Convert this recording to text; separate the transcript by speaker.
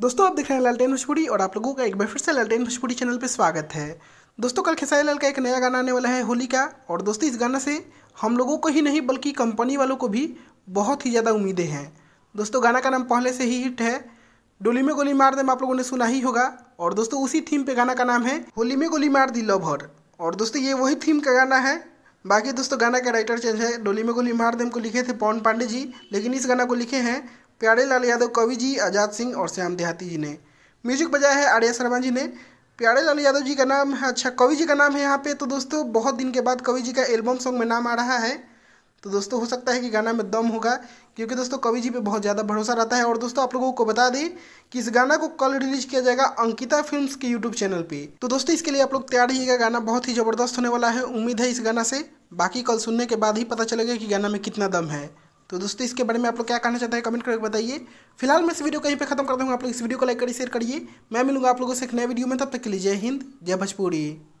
Speaker 1: दोस्तों आप देख रहे हैं लालटेन भोजपुरी और आप लोगों का एक बार फिर से लालटेन भोजपुरी चैनल पर स्वागत है दोस्तों कल खेसारी लाल का एक नया गाना आने वाला है होली का और दोस्तों इस गाना से हम लोगों को ही नहीं बल्कि कंपनी वालों को भी बहुत ही ज़्यादा उम्मीदें हैं दोस्तों गाना का नाम पहले से ही हिट है डोली में गोली मार दम आप लोगों ने सुना ही होगा और दोस्तों उसी थीम पे गाना का नाम है होली में गोली मार दी लवर और दोस्तों ये वही थीम का गाना है बाकी दोस्तों गाना का राइटर चेंज है डोली में गोली मार दे को लिखे थे पवन पांडे जी लेकिन इस गाना को लिखे हैं प्यारेलाल यादव कवि जी आज़ाद सिंह और श्याम देहाती जी ने म्यूजिक बजाया है आर्या शर्मा जी ने प्यारेलाल यादव जी का नाम है अच्छा कवि जी का नाम है यहाँ पे तो दोस्तों बहुत दिन के बाद कवि जी का एल्बम सॉन्ग में नाम आ रहा है तो दोस्तों हो सकता है कि गाना में दम होगा क्योंकि दोस्तों कवि जी पे बहुत ज़्यादा भरोसा रहता है और दोस्तों आप लोगों को बता दें कि इस गाना को कल रिलीज किया जाएगा अंकिता फिल्म्स के यूट्यूब चैनल पे तो दोस्तों इसके लिए आप लोग तैयार रहिएगा गाना बहुत ही ज़बरदस्त होने वाला है उम्मीद है इस गाना से बाकी कल सुनने के बाद ही पता चलेगा कि गाना में कितना दम है तो दोस्तों इसके बारे में आप लोग क्या कहना चाहते हैं कमेंट करके बताइए फिलहाल मैं इस वीडियो कहीं पे खत्म करता हूँ आप लोग इस वीडियो को लाइक करिए शेयर करिए मैं मिलूंगा आप लोगों से एक नए वीडियो में तब तक के लिए जय हिंद जय भोजपुरी